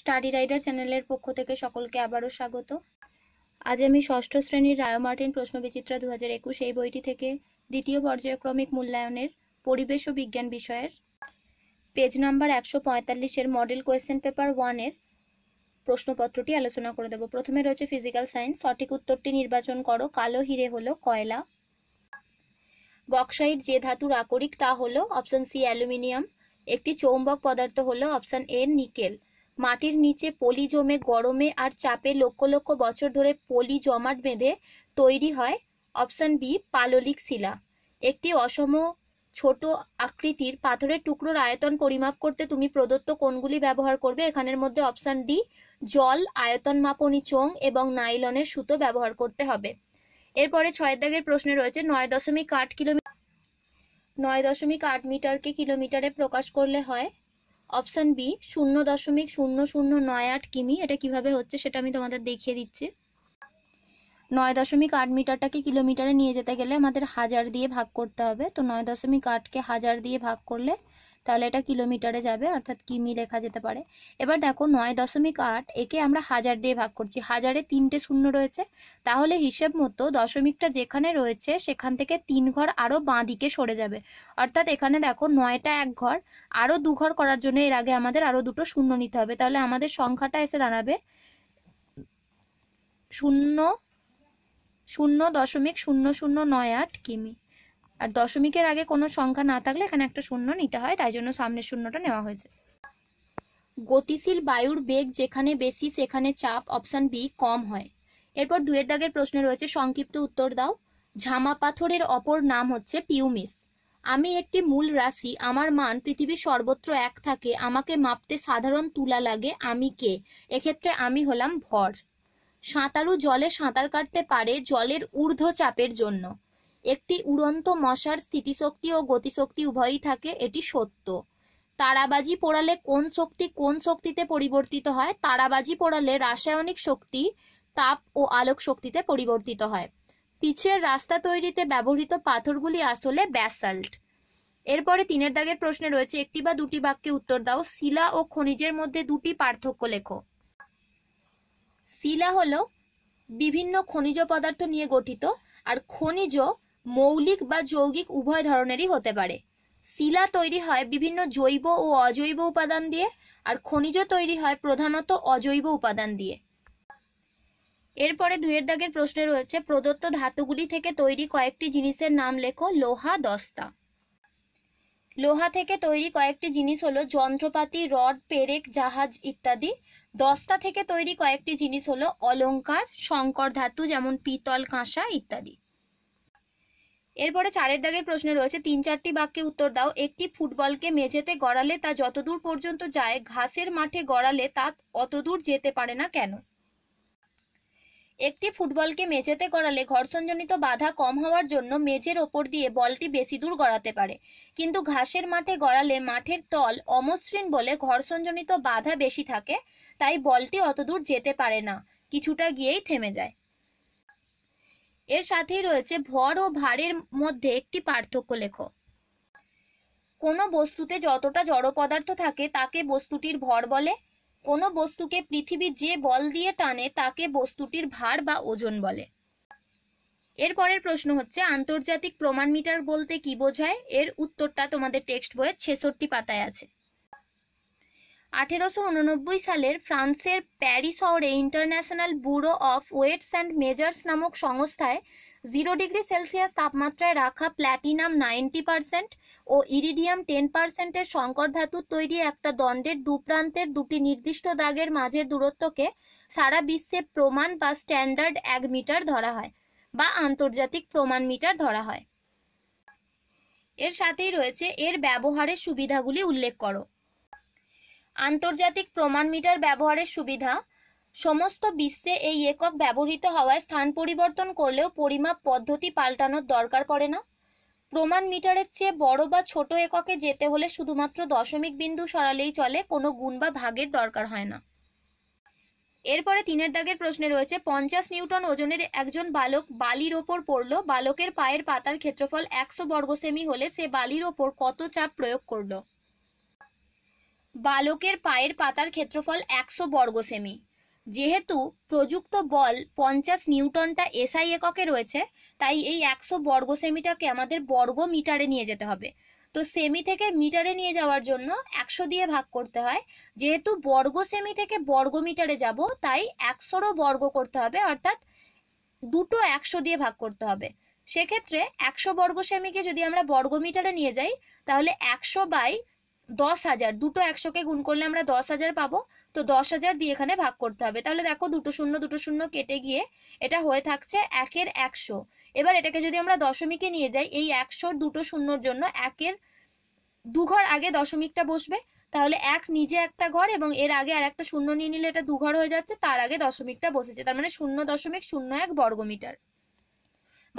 study rider চ্যানেলের পক্ষ থেকে সকলকে আবারও স্বাগত আজ আমি ষষ্ঠ শ্রেণীর মার্টিন প্রশ্নবিচিত্রা দু হাজার একুশ এই বইটি থেকে দ্বিতীয় পর্যায়ক্রমিক মূল্যায়নের পরিবেশ ও বিজ্ঞান বিষয়ের পেজ নাম্বার একশো পঁয়তাল্লিশের মডেল কোয়েশ্চেন পেপার ওয়ানের প্রশ্নপত্রটি আলোচনা করে দেব প্রথমে রয়েছে ফিজিক্যাল সায়েন্স সঠিক উত্তরটি নির্বাচন করো কালো হিরে হলো কয়লা বক্সাইড যে ধাতুর আকরিক তা হলো অপশন সি অ্যালুমিনিয়াম একটি চৌম্বক পদার্থ হলো অপশন এ নিকেল মাটির নিচে পলি জমে গরমে আর চাপে লক্ষ লক্ষ বছর ধরে পলি জমাট বেঁধে তৈরি হয় অপশান বি পাললিক শিলা একটি অসম ছোট আকৃতির পাথরের টুকরোর আয়তন পরিমাপ করতে তুমি প্রদত্ত কোনগুলি ব্যবহার করবে এখানের মধ্যে অপশান ডি জল আয়তন মাপনি চোং এবং নাইলনের সুতো ব্যবহার করতে হবে এরপরে ছয় দাগের প্রশ্নে রয়েছে নয় দশমিক আট কিলোমিটার নয় দশমিক আট মিটারকে কিলোমিটারে প্রকাশ করলে হয় অপশান বি শূন্য দশমিক শূন্য শূন্য নয় আট কিমি এটা কিভাবে হচ্ছে সেটা আমি তোমাদের দেখিয়ে দিচ্ছি নয় দশমিক আট মিটারটাকে কিলোমিটারে নিয়ে যেতে গেলে আমাদের হাজার দিয়ে ভাগ করতে হবে তো নয় দশমিক আটকে হাজার দিয়ে ভাগ করলে তাহলে এটা কিলোমিটারে যাবে অর্থাৎ কিমি লেখা যেতে পারে এবার দেখো নয় দশমিক আট একে আমরা হাজার দিয়ে ভাগ করছি হাজারে তিনটে শূন্য রয়েছে তাহলে হিসেব মতো দশমিকটা যেখানে রয়েছে সেখান থেকে তিন ঘর আরও বাঁ দিকে সরে যাবে অর্থাৎ এখানে দেখো নয়টা এক ঘর আরও দু ঘর করার জন্য এর আগে আমাদের আরও দুটো শূন্য নিতে হবে তাহলে আমাদের সংখ্যাটা এসে দাঁড়াবে শূন্য শূন্য দশমিক শূন্য শূন্য নয় আট কিমি আর দশমিকের আগে কোনো সংখ্যা না থাকলে এখানে একটা শূন্য নিতে হয় তাই জন্য সামনের শূন্যটা নেওয়া হয়েছে গতিশীল বায়ুর বেগ যেখানে বেশি সেখানে চাপ অপশান বি কম হয় এরপর দুয়ের দাগের প্রশ্নে রয়েছে সংক্ষিপ্ত উত্তর দাও ঝামা পাথরের অপর নাম হচ্ছে পিউমিস আমি একটি মূল রাশি আমার মান পৃথিবীর সর্বত্র এক থাকে আমাকে মাপতে সাধারণ তুলা লাগে আমি কে এক্ষেত্রে আমি হলাম ভর সাঁতারু জলে সাঁতার কাটতে পারে জলের ঊর্ধ্ব চাপের জন্য একটি উড়ন্ত মশার স্থিতিশক্তি ও গতিশক্তি উভয়ই থাকে এটি সত্য তারাবাজি পোড়ালে কোন শক্তি কোন শক্তিতে পরিবর্তিত হয় তারাবাজি পোড়ালে রাসায়নিক শক্তি তাপ ও আলোক শক্তিতে পরিবর্তিত হয় পিছের রাস্তা তৈরিতে ব্যবহৃত পাথরগুলি আসলে ব্যাসাল্ট এরপরে তিনের দাগের প্রশ্নে রয়েছে একটি বা দুটি বাক্যে উত্তর দাও শিলা ও খনিজের মধ্যে দুটি পার্থক্য লেখো শিলা হলো বিভিন্ন খনিজ পদার্থ নিয়ে গঠিত আর খনিজ মৌলিক বা যৌগিক উভয় ধরনেরই হতে পারে শিলা তৈরি হয় বিভিন্ন জৈব ও অজৈব উপাদান দিয়ে আর খনিজ তৈরি হয় প্রধানত অজৈব উপাদান দিয়ে এরপরে দুয়ের দাগের প্রশ্নে রয়েছে প্রদত্ত ধাতুগুলি থেকে তৈরি কয়েকটি জিনিসের নাম লেখো লোহা দস্তা লোহা থেকে তৈরি কয়েকটি জিনিস হলো যন্ত্রপাতি রড পেরেক জাহাজ ইত্যাদি দস্তা থেকে তৈরি কয়েকটি জিনিস হলো অলঙ্কার শঙ্কর ধাতু যেমন পিতল কাঁসা ইত্যাদি এরপরে চারের দাগের প্রশ্নে রয়েছে তিন চারটি বাক্যে উত্তর দাও একটি ফুটবলকে মেঝেতে গড়ালে তা যতদূর পর্যন্ত যায় ঘাসের মাঠে গড়ালে তা অতদূর যেতে পারে না কেন একটি ফুটবলকে মেঝেতে গড়ালে ঘর্ষণজনিত বাধা কম হওয়ার জন্য মেঝের ওপর দিয়ে বলটি বেশি দূর গড়াতে পারে কিন্তু ঘাসের মাঠে গড়ালে মাঠের তল অমসৃণ বলে ঘর্ষণজনিত বাধা বেশি থাকে তাই বলটি অতদূর যেতে পারে না কিছুটা গিয়েই থেমে যায় এর সাথেই রয়েছে ভর ও ভারের মধ্যে একটি পার্থক্য লেখ কোনো বস্তুতে যতটা জড় পদার্থ থাকে তাকে বস্তুটির ভর বলে কোনো বস্তুকে পৃথিবী যে বল দিয়ে টানে তাকে বস্তুটির ভার বা ওজন বলে এর পরের প্রশ্ন হচ্ছে আন্তর্জাতিক প্রমাণ মিটার বলতে কি বোঝায় এর উত্তরটা তোমাদের টেক্সট বইয়ের ছেষট্টি পাতায় আছে আঠেরোশো উননব্বই সালের ফ্রান্সের প্যারিস শহরে international bureau of weights and measures নামক সংস্থায় জিরো ডিগ্রি সেলসিয়াস তাপমাত্রায় রাখা প্ল্যাটিনাম নাইনটি পার্সেন্ট ও ইরিডিয়াম টেন পার্সেন্টের সংকর ধাতুর তৈরি একটা দণ্ডের দুপ্রান্তের দুটি নির্দিষ্ট দাগের মাঝের দূরত্বকে সারা বিশ্বে প্রমাণ বা স্ট্যান্ডার্ড এক মিটার ধরা হয় বা আন্তর্জাতিক প্রমাণ মিটার ধরা হয় এর সাথেই রয়েছে এর ব্যবহারের সুবিধাগুলি উল্লেখ করো আন্তর্জাতিক প্রমাণ মিটার ব্যবহারের সুবিধা সমস্ত বিশ্বে এই একক ব্যবহৃত হওয়ায় স্থান পরিবর্তন করলেও পরিমাপ পদ্ধতি পাল্টানোর দরকার পড়ে না প্রমাণ মিটারের চেয়ে বড় বা ছোট এককে যেতে হলে শুধুমাত্র দশমিক বিন্দু সরালেই চলে কোনো গুণ বা ভাগের দরকার হয় না এরপরে তিনের দাগের প্রশ্নে রয়েছে পঞ্চাশ নিউটন ওজনের একজন বালক বালির ওপর পড়ল বালকের পায়ের পাতার ক্ষেত্রফল একশো বর্গ সেমি হলে সে বালির ওপর কত চাপ প্রয়োগ করলো বালকের পায়ের পাতার ক্ষেত্রফল একশো বর্গ সেমি যেহেতু প্রযুক্ত বল পঞ্চাশ নিউটনটা এসআই এককে রয়েছে তাই এই একশো বর্গ সেমিটাকে আমাদের বর্গ মিটারে নিয়ে যেতে হবে তো সেমি থেকে মিটারে নিয়ে যাওয়ার জন্য একশো দিয়ে ভাগ করতে হয় যেহেতু বর্গ সেমি থেকে বর্গ মিটারে যাব তাই একশোরও বর্গ করতে হবে অর্থাৎ দুটো একশো দিয়ে ভাগ করতে হবে সেক্ষেত্রে একশো বর্গ সেমিকে যদি আমরা বর্গ মিটারে নিয়ে যাই তাহলে একশো বাই দশ হাজার দুটো একশোকে গুণ করলে আমরা দশ হাজার পাবো তো দশ হাজার দিয়ে এখানে ভাগ করতে হবে তাহলে দেখো দুটো শূন্য দুটো শূন্য কেটে গিয়ে এটা হয়ে থাকছে একের একশো এবার এটাকে যদি আমরা দশমিকে নিয়ে যাই এই একশোর দুটো শূন্যর জন্য একের দু ঘর আগে দশমিকটা বসবে তাহলে এক নিজে একটা ঘর এবং এর আগে আর একটা শূন্য নিয়ে নিলে এটা দু ঘর হয়ে যাচ্ছে তার আগে দশমিকটা বসেছে তার মানে শূন্য দশমিক শূন্য এক বর্গমিটার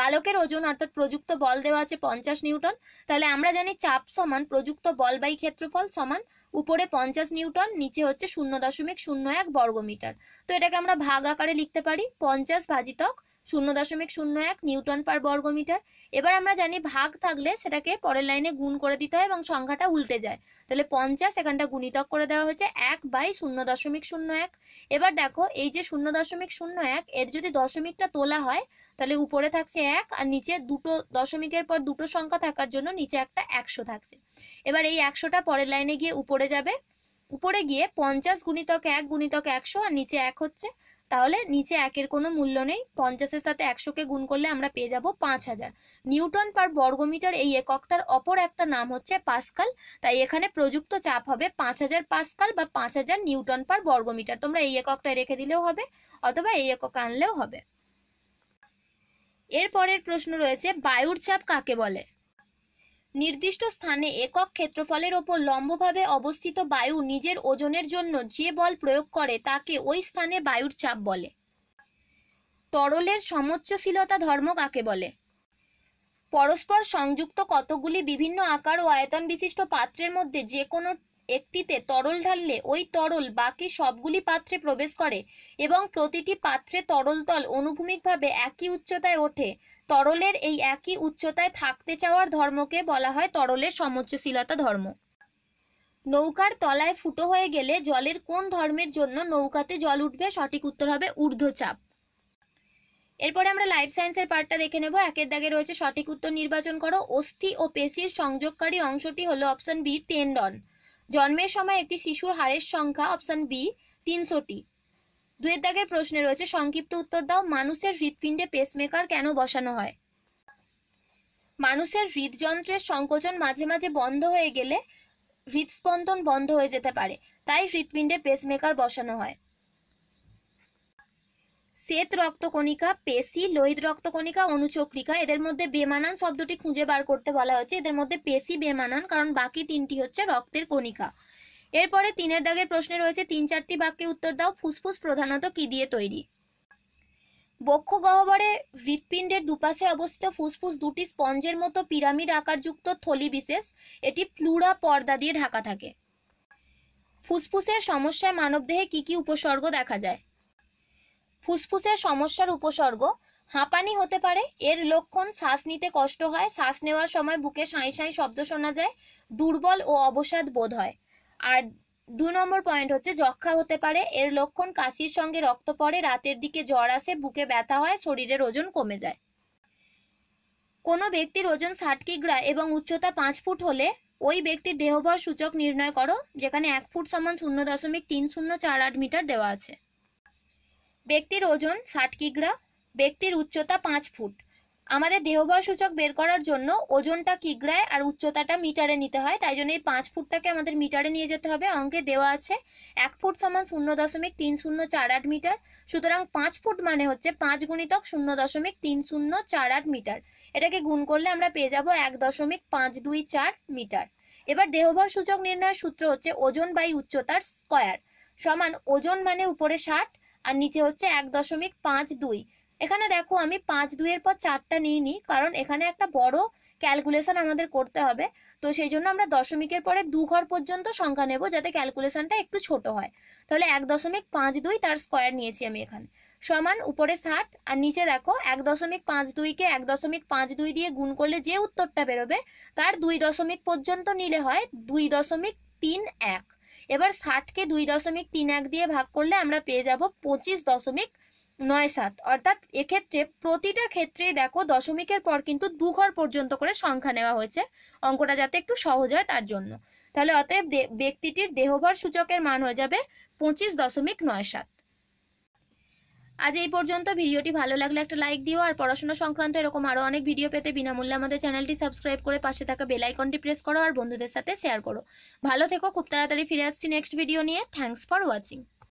বালকের ওজন অর্থাৎ প্রযুক্ত বল দেওয়া আছে পঞ্চাশ নিউটন তাহলে আমরা জানি চাপ সমান প্রযুক্ত বল বাই ক্ষেত্রফল সমান উপরে পঞ্চাশ নিউটন নিচে হচ্ছে শূন্য দশমিক শূন্য এক বর্গমিটার তো এটাকে আমরা ভাগ আকারে লিখতে পারি পঞ্চাশ ভাজিতক শূন্য দশমিক শূন্য এক নিউটন পার বর্গমিটার এবার আমরা জানি ভাগ থাকলে সেটাকে পরের লাইনে গুণ করে দিতে হয় এবং সংখ্যাটা উল্টে যায় তাহলে পঞ্চাশ এখানটা গুণিতক করে দেওয়া হয়েছে এক বাই শূন্য দশমিক শূন্য এক এবার দেখো এই যে শূন্য দশমিক শূন্য এক এর যদি দশমিকটা তোলা হয় তাহলে উপরে থাকছে এক আর নিচে দুটো দশমিকের পর দুটো সংখ্যা থাকার জন্য নিচে একটা একশো থাকছে এবার এই একশোটা পরের লাইনে গিয়ে উপরে যাবে উপরে গিয়ে পঞ্চাশ গুণিতক এক গুণিতক একশো আর নিচে এক হচ্ছে তাহলে নিচে একের কোনো মূল্য নেই পঞ্চাশের সাথে একশোকে গুণ করলে আমরা পেয়ে যাব পাঁচ হাজার নিউটন পার বর্গমিটার এই এককটার অপর একটা নাম হচ্ছে পাসকাল তাই এখানে প্রযুক্ত চাপ হবে পাঁচ হাজার পাসকাল বা পাঁচ হাজার নিউটন পার বর্গমিটার তোমরা এই এককটা রেখে দিলেও হবে অথবা এই একক আনলেও হবে এরপরের প্রশ্ন রয়েছে বায়ুর চাপ কাকে বলে নির্দিষ্ট স্থানে একক ক্ষেত্রফলের ওপর লম্বভাবে অবস্থিত বায়ু নিজের ওজনের জন্য যে বল প্রয়োগ করে তাকে ওই স্থানে বায়ুর চাপ বলে তরলের সমোচ্চশীলতা ধর্ম কাকে বলে পরস্পর সংযুক্ত কতগুলি বিভিন্ন আকার ও আয়তন বিশিষ্ট পাত্রের মধ্যে যে কোনো একটিতে তরল ঢাললে ওই তরল বাকি সবগুলি পাত্রে প্রবেশ করে এবং প্রতিটি পাত্রে তরল তল অনুভূমিকভাবে একই উচ্চতায় ওঠে তরলের এই একই উচ্চতায় থাকতে চাওয়ার ধর্মকে বলা হয় তরলের সমুচ্চশীলতা ধর্ম নৌকার তলায় ফুটো হয়ে গেলে জলের কোন ধর্মের জন্য নৌকাতে জল উঠবে সঠিক উত্তর হবে ঊর্ধ্বচাপ এরপরে আমরা লাইফ সায়েন্সের পার্টটা দেখে নেব একের দাগে রয়েছে সঠিক উত্তর নির্বাচন করো অস্থি ও পেশির সংযোগকারী অংশটি হলো অপশন বি টেন্ডন জন্মের সময় একটি শিশুর হারের সংখ্যা অপশন বি তিনশোটি দুয়ের দাগের প্রশ্নে রয়েছে সংক্ষিপ্ত উত্তর দাও মানুষের হৃৎপিণ্ডে পেসমেকার কেন বসানো হয় মানুষের হৃদযন্ত্রের সংকোচন মাঝে মাঝে বন্ধ হয়ে গেলে হৃদস্পন্দন বন্ধ হয়ে যেতে পারে তাই হৃৎপিণ্ডে পেসমেকার বসানো হয় শ্বেত রক্তকণিকা পেশি লোহিত রক্তকণিকা অনুচক্রিকা এদের মধ্যে বেমানান শব্দটি খুঁজে বার করতে বলা হয়েছে এদের মধ্যে পেশি বেমানান কারণ বাকি তিনটি হচ্ছে রক্তের কণিকা এরপরে তিনের দাগের প্রশ্নে রয়েছে তিন চারটি বাক্যে উত্তর দাও ফুসফুস প্রধানত কি দিয়ে তৈরি বক্ষ গহ্বরে হৃৎপিণ্ডের দুপাশে অবস্থিত ফুসফুস দুটি স্পঞ্জের মতো পিরামিড আকারযুক্ত থলি বিশেষ এটি প্লুরা পর্দা দিয়ে ঢাকা থাকে ফুসফুসের সমস্যায় মানবদেহে কি কি উপসর্গ দেখা যায় ফুসফুসের সমস্যার উপসর্গ হাঁপানি হতে পারে এর লক্ষণ শ্বাস নিতে কষ্ট হয় শ্বাস নেওয়ার সময় বুকে সাঁই সাঁই শব্দ শোনা যায় দুর্বল ও অবসাদ বোধ হয় আর দু নম্বর পয়েন্ট হচ্ছে যক্ষা হতে পারে এর লক্ষণ কাশির সঙ্গে রক্ত পড়ে রাতের দিকে জ্বর আসে বুকে ব্যথা হয় শরীরের ওজন কমে যায় কোনো ব্যক্তির ওজন ষাট কিগ্রা এবং উচ্চতা পাঁচ ফুট হলে ওই ব্যক্তির দেহভর সূচক নির্ণয় করো যেখানে এক ফুট সমান শূন্য দশমিক তিন শূন্য চার আট মিটার দেওয়া আছে ব্যক্তির ওজন ষাট কিগ্রা ব্যক্তির উচ্চতা পাঁচ ফুট আমাদের দেহবর সূচক বের করার জন্য ওজনটা কিগ্রায় আর উচ্চতাটা মিটারে নিতে হয় তাই জন্য এই পাঁচ ফুটটাকে আমাদের মিটারে নিয়ে যেতে হবে অঙ্কে দেওয়া আছে এক ফুট সমান শূন্য দশমিক তিন শূন্য চার আট মিটার সুতরাং পাঁচ ফুট মানে হচ্ছে পাঁচ গুণিতক শূন্য দশমিক তিন শূন্য চার আট মিটার এটাকে গুণ করলে আমরা পেয়ে যাব এক দশমিক পাঁচ দুই চার মিটার এবার দেহভর সূচক নির্ণয়ের সূত্র হচ্ছে ওজন বাই উচ্চতার স্কয়ার সমান ওজন মানে উপরে ষাট আর নিচে হচ্ছে এক দশমিক পাঁচ দুই এখানে দেখো আমি পাঁচ দুইয়ের পর চারটা নিইনি কারণ এখানে একটা বড় ক্যালকুলেশন আমাদের করতে হবে তো সেই জন্য আমরা দশমিকের পরে দু ঘর পর্যন্ত সংখ্যা নেব যাতে ক্যালকুলেশনটা একটু ছোট হয় তাহলে এক দশমিক পাঁচ দুই তার স্কোয়ার নিয়েছি আমি এখানে সমান উপরে ষাট আর নিচে দেখো এক দশমিক পাঁচ দুইকে এক দশমিক পাঁচ দুই দিয়ে গুণ করলে যে উত্তরটা বেরোবে তার দুই দশমিক পর্যন্ত নিলে হয় দুই দশমিক তিন এক এবার ষাটকে দুই দশমিক তিন এক দিয়ে ভাগ করলে আমরা পেয়ে যাব পঁচিশ দশমিক নয় সাত অর্থাৎ এক্ষেত্রে প্রতিটা ক্ষেত্রেই দেখো দশমিকের পর কিন্তু দু ঘর পর্যন্ত করে সংখ্যা নেওয়া হয়েছে অঙ্কটা যাতে একটু সহজ হয় তার জন্য তাহলে অতএব ব্যক্তিটির দেহভর সূচকের মান হয়ে যাবে পঁচিশ দশমিক নয় সাত আজ এই পর্যন্ত ভিডিওটি ভালো লাগলে একটা লাইক দিও আর পড়াশোনা সংক্রান্ত এরকম আরও অনেক ভিডিও পেতে বিনামূল্যে আমাদের চ্যানেলটি সাবস্ক্রাইব করে পাশে থাকা বেলাইকনটি প্রেস করো আর বন্ধুদের সাথে শেয়ার করো ভালো থেকো খুব তাড়াতাড়ি ফিরে আসছি নেক্সট ভিডিও নিয়ে থ্যাংকস ফর ওয়াচিং